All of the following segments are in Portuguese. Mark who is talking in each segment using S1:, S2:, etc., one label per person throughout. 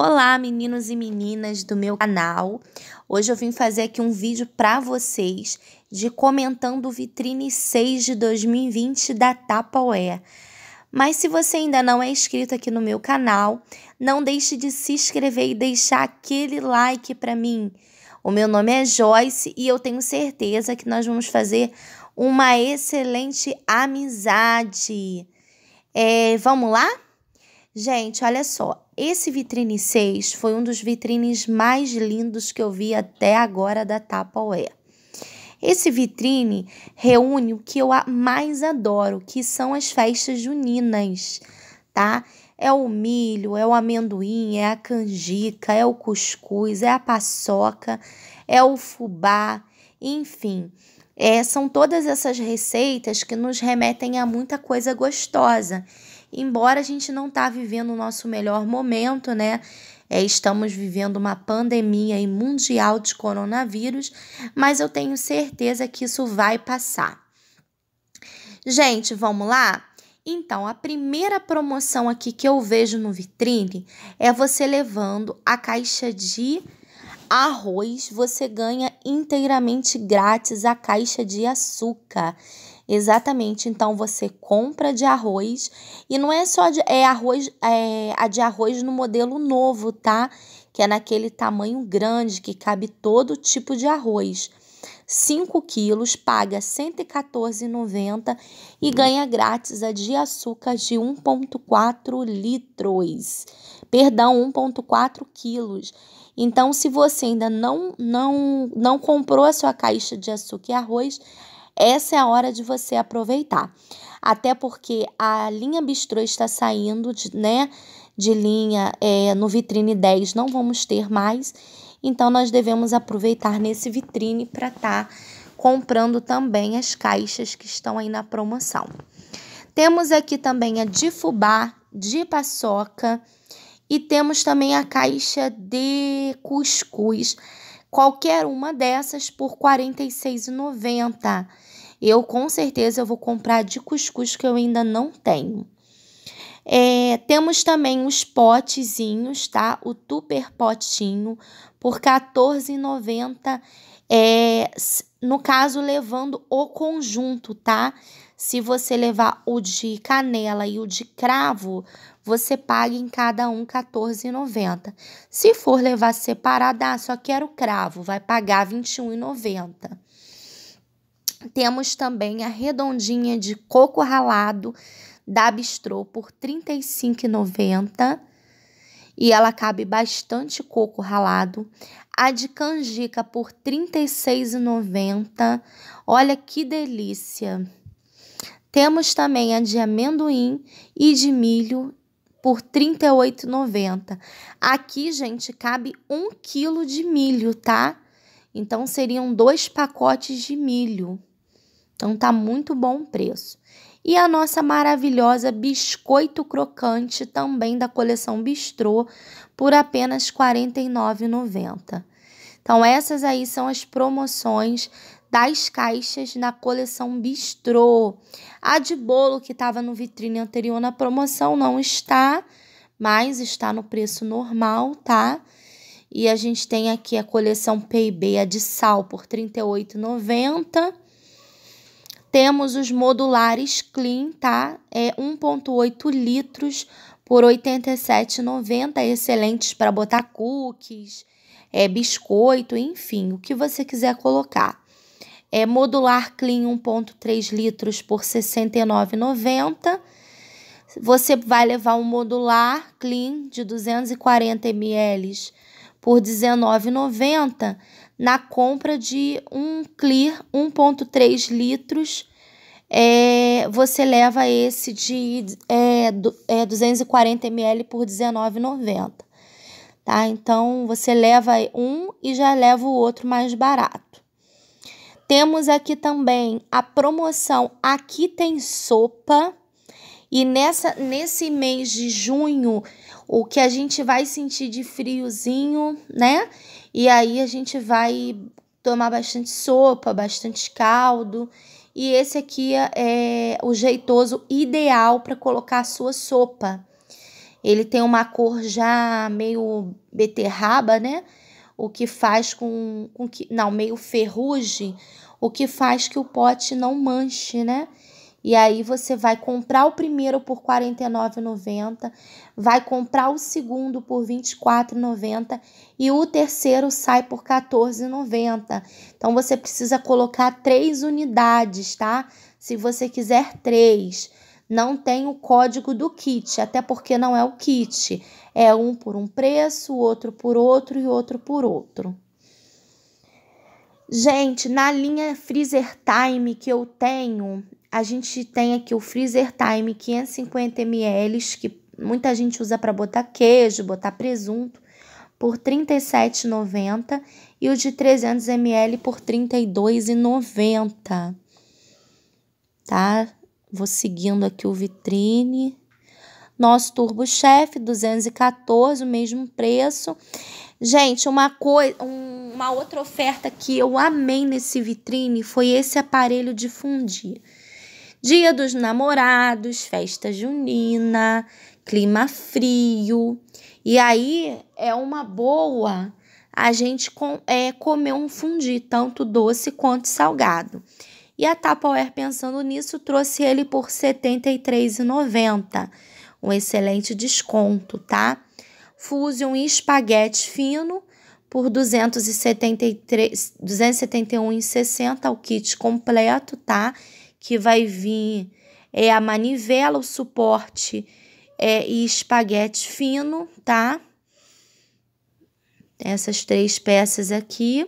S1: Olá, meninos e meninas do meu canal. Hoje eu vim fazer aqui um vídeo para vocês de comentando vitrine 6 de 2020 da Tupperware. Mas se você ainda não é inscrito aqui no meu canal, não deixe de se inscrever e deixar aquele like para mim. O meu nome é Joyce e eu tenho certeza que nós vamos fazer uma excelente amizade. É, vamos lá? Gente, olha só, esse vitrine 6 foi um dos vitrines mais lindos que eu vi até agora da Tupperware. Esse vitrine reúne o que eu mais adoro, que são as festas juninas, tá? É o milho, é o amendoim, é a canjica, é o cuscuz, é a paçoca, é o fubá, enfim. É, são todas essas receitas que nos remetem a muita coisa gostosa. Embora a gente não está vivendo o nosso melhor momento, né? É, estamos vivendo uma pandemia mundial de coronavírus, mas eu tenho certeza que isso vai passar. Gente, vamos lá? Então, a primeira promoção aqui que eu vejo no vitrine é você levando a caixa de arroz, você ganha inteiramente grátis a caixa de açúcar. Exatamente. Então você compra de arroz e não é só de, é arroz é, a de arroz no modelo novo, tá? Que é naquele tamanho grande que cabe todo tipo de arroz. 5 quilos, paga R$ 114,90 e ganha grátis a de açúcar de 1,4 litros. Perdão, 1,4 quilos. Então, se você ainda não, não, não comprou a sua caixa de açúcar e arroz, essa é a hora de você aproveitar. Até porque a linha bistrô está saindo, de, né? De linha é, no vitrine 10 não vamos ter mais. Então, nós devemos aproveitar nesse vitrine para estar tá comprando também as caixas que estão aí na promoção. Temos aqui também a de fubá, de paçoca e temos também a caixa de cuscuz. Qualquer uma dessas por R$ 46,90. Eu com certeza eu vou comprar de cuscuz que eu ainda não tenho. É, temos também os potezinhos, tá? O Tupper Potinho por R$14,90. É, no caso, levando o conjunto, tá? Se você levar o de canela e o de cravo, você paga em cada um R$14,90. Se for levar separado, ah, só quero cravo, vai pagar R$21,90. Temos também a redondinha de coco ralado da Bistrô por R$ 35,90 e ela cabe bastante coco ralado. A de canjica por R$ 36,90. Olha que delícia! Temos também a de amendoim e de milho por R$ 38,90. Aqui, gente, cabe um quilo de milho, tá? Então, seriam dois pacotes de milho. Então tá muito bom o preço. E a nossa maravilhosa biscoito crocante também da coleção Bistrô por apenas R$ 49,90. Então essas aí são as promoções das caixas na coleção Bistrô. A de bolo que estava no vitrine anterior na promoção não está, mas está no preço normal, tá? E a gente tem aqui a coleção P&B, a de sal por R$ 38,90 temos os modulares clean, tá? É 1,8 litros por R$ 87,90, excelentes para botar cookies, é, biscoito, enfim, o que você quiser colocar. É modular clean 1,3 litros por R$ 69,90. Você vai levar um modular clean de 240 ml por R$ 19,90 na compra de um Clear 1,3 litros. É, você leva esse de é, do, é, 240 ml por R$19,90. Tá? Então, você leva um e já leva o outro mais barato. Temos aqui também a promoção Aqui Tem Sopa. E nessa, nesse mês de junho, o que a gente vai sentir de friozinho, né? E aí a gente vai tomar bastante sopa, bastante caldo. E esse aqui é, é o jeitoso ideal para colocar a sua sopa. Ele tem uma cor já meio beterraba, né? O que faz com, com que. Não, meio ferrugem, o que faz que o pote não manche, né? E aí você vai comprar o primeiro por R$ 49,90, vai comprar o segundo por R$ 24,90 e o terceiro sai por R$ 14,90. Então você precisa colocar três unidades, tá? Se você quiser três. Não tem o código do kit, até porque não é o kit. É um por um preço, outro por outro e outro por outro. Gente, na linha Freezer Time que eu tenho, a gente tem aqui o Freezer Time 550 ml, que muita gente usa para botar queijo, botar presunto, por R$ 37,90 e o de 300 ml por R$ 32,90. Tá? Vou seguindo aqui o vitrine. Nosso Turbo Chef 214, o mesmo preço. Gente, uma coisa, um, uma outra oferta que eu amei nesse vitrine foi esse aparelho de fundir. Dia dos namorados, festa junina, clima frio. E aí é uma boa a gente com, é, comer um fundi, tanto doce quanto salgado. E a Tupperware, pensando nisso, trouxe ele por R$ 73,90. Um excelente desconto, tá? Fusion e espaguete fino por R$ 271,60 o kit completo, tá? que vai vir é a manivela, o suporte é, e espaguete fino, tá? Essas três peças aqui.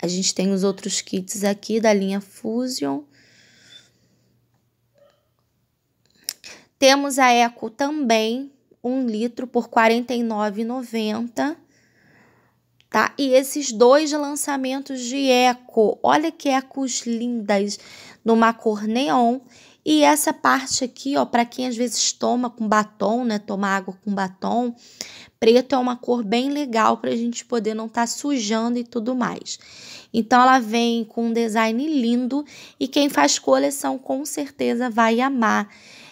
S1: A gente tem os outros kits aqui da linha Fusion. Temos a Eco também, um litro por R$ 49,90 tá? E esses dois lançamentos de eco, olha que ecos lindas, numa cor neon. E essa parte aqui, ó, para quem às vezes toma com batom, né, toma água com batom, preto é uma cor bem legal para a gente poder não estar tá sujando e tudo mais. Então ela vem com um design lindo e quem faz coleção com certeza vai amar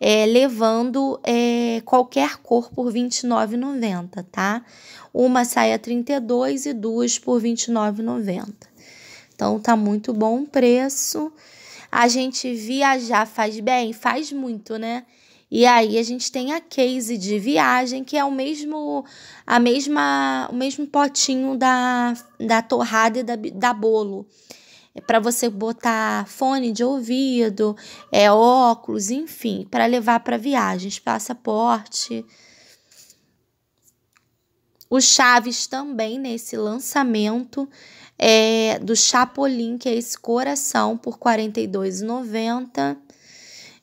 S1: é, levando é, qualquer cor por R$ 29,90, tá? Uma saia 32 e duas por R$ 29,90. Então tá muito bom o preço. A gente viajar faz bem? Faz muito, né? E aí a gente tem a case de viagem, que é o mesmo a mesma o mesmo potinho da, da torrada e da, da bolo é para você botar fone de ouvido, é óculos, enfim, para levar para viagens, passaporte. O Chaves também nesse lançamento é, do Chapolin, que é esse coração por R$ 42,90.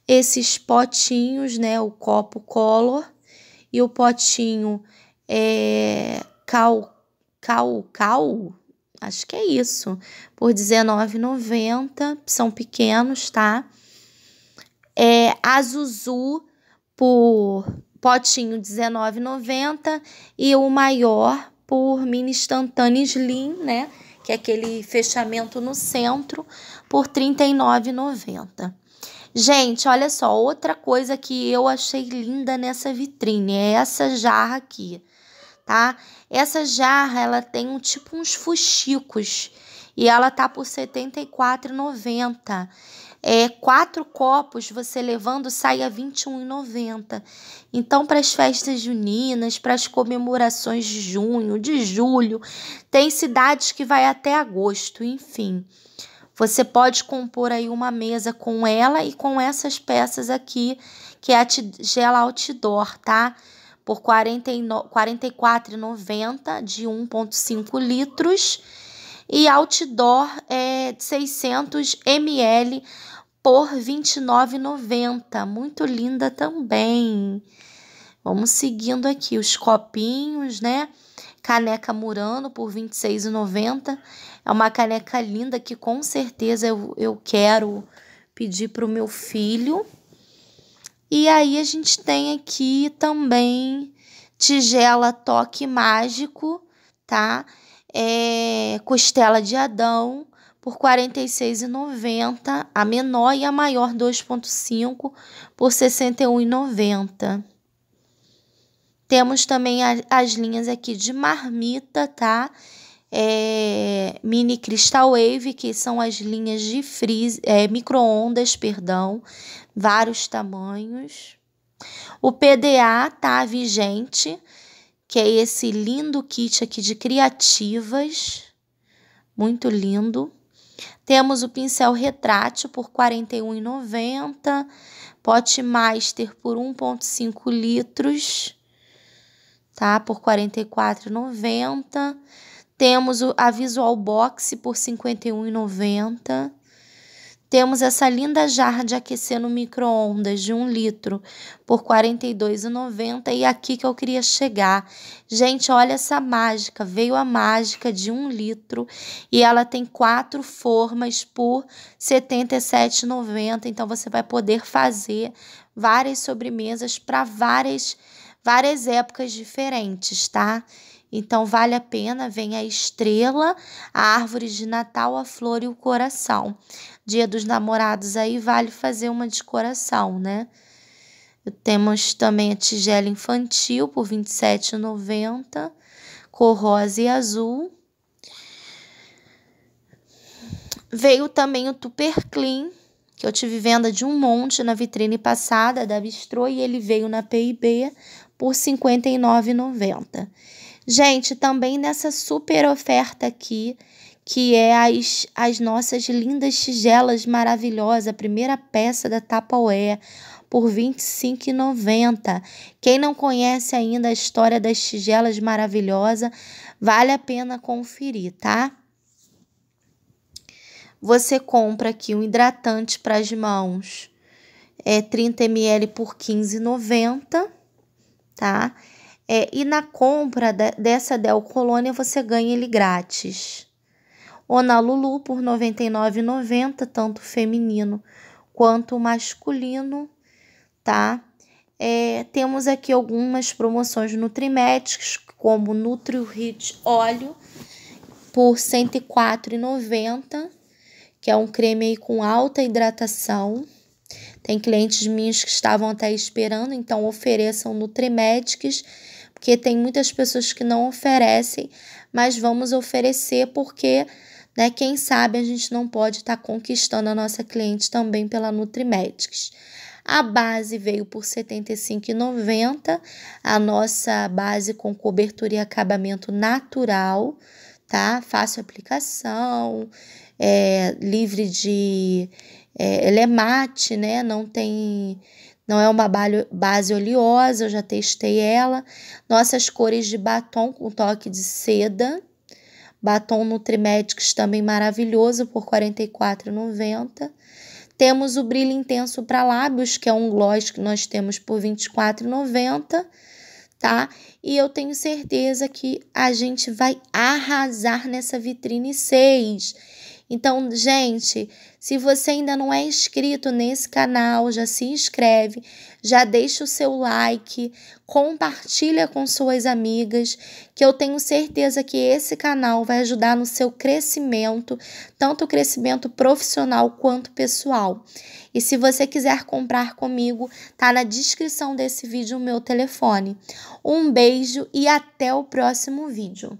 S1: Esses potinhos, né, o copo Color e o potinho é, Cal Cal Cal Acho que é isso. Por R$19,90. São pequenos, tá? É, a Zuzu por potinho R$19,90. E o maior por mini instantâneo slim, né? Que é aquele fechamento no centro, por R$39,90. Gente, olha só, outra coisa que eu achei linda nessa vitrine é essa jarra aqui tá? Essa jarra, ela tem um tipo uns fuxicos e ela tá por R$ 74,90. É, quatro copos você levando sai a R$ 21,90. Então, para as festas juninas, para as comemorações de junho, de julho, tem cidades que vai até agosto, enfim. Você pode compor aí uma mesa com ela e com essas peças aqui, que é a tigela outdoor, tá? por R$ 44,90 de 1,5 litros e outdoor é 600 ml por R$ 29,90. Muito linda também. Vamos seguindo aqui os copinhos, né? Caneca Murano por R$ 26,90. É uma caneca linda que com certeza eu, eu quero pedir para o meu filho. E aí a gente tem aqui também tigela toque mágico, tá? É, costela de Adão por R$ 46,90, a menor e a maior 2,5 por R$ 61,90. Temos também as linhas aqui de marmita, tá? é, mini crystal wave, que são as linhas de freeze, micro é, microondas, perdão, vários tamanhos. O PDA tá vigente, que é esse lindo kit aqui de criativas, muito lindo. Temos o pincel retrátil por R$ 41,90, pote master por 1,5 litros, tá? Por R$ 44,90. Temos a Visual Box por R$ 51,90. Temos essa linda jarra de aquecer no micro-ondas de 1 litro por R$ 42,90. E aqui que eu queria chegar. Gente, olha essa mágica. Veio a mágica de 1 litro e ela tem quatro formas por R$ 77,90. Então você vai poder fazer várias sobremesas para várias, várias épocas diferentes, tá? Então vale a pena, vem a estrela, a árvore de Natal, a flor e o coração. Dia dos namorados aí vale fazer uma de coração, né? Temos também a tigela infantil por R$ 27,90, cor rosa e azul. Veio também o Tupper Clean, que eu tive venda de um monte na vitrine passada da Bistrô e ele veio na PIB por R$ 59,90. Gente, também nessa super oferta aqui, que é as, as nossas lindas tigelas maravilhosas, a primeira peça da Tupperware, por R$ 25,90. Quem não conhece ainda a história das tigelas maravilhosas, vale a pena conferir, tá? Você compra aqui um hidratante para as mãos, é 30 ml por R$ 15,90, tá? É, e na compra dessa Del Colônia você ganha ele grátis. Ou na Lulu por R$ 99,90, tanto feminino quanto masculino, tá? É, temos aqui algumas promoções nutriméticas, como NutriHit Óleo por R$ 104,90, que é um creme aí com alta hidratação. Tem clientes minhas que estavam até esperando, então ofereçam Nutrimedics porque tem muitas pessoas que não oferecem, mas vamos oferecer porque, né, quem sabe a gente não pode estar tá conquistando a nossa cliente também pela Nutrimedics. A base veio por R$ 75,90, a nossa base com cobertura e acabamento natural, tá? Fácil aplicação, é, livre de. É, ele é mate, né? Não tem não é uma base oleosa, eu já testei ela. Nossas cores de batom com toque de seda. Batom Nutrimedics também maravilhoso por R$ 44,90. Temos o brilho intenso para lábios, que é um gloss que nós temos por R$ 24,90, tá? E eu tenho certeza que a gente vai arrasar nessa vitrine 6. Então, gente, se você ainda não é inscrito nesse canal, já se inscreve, já deixa o seu like, compartilha com suas amigas, que eu tenho certeza que esse canal vai ajudar no seu crescimento, tanto o crescimento profissional quanto pessoal. E se você quiser comprar comigo, tá na descrição desse vídeo o meu telefone. Um beijo e até o próximo vídeo.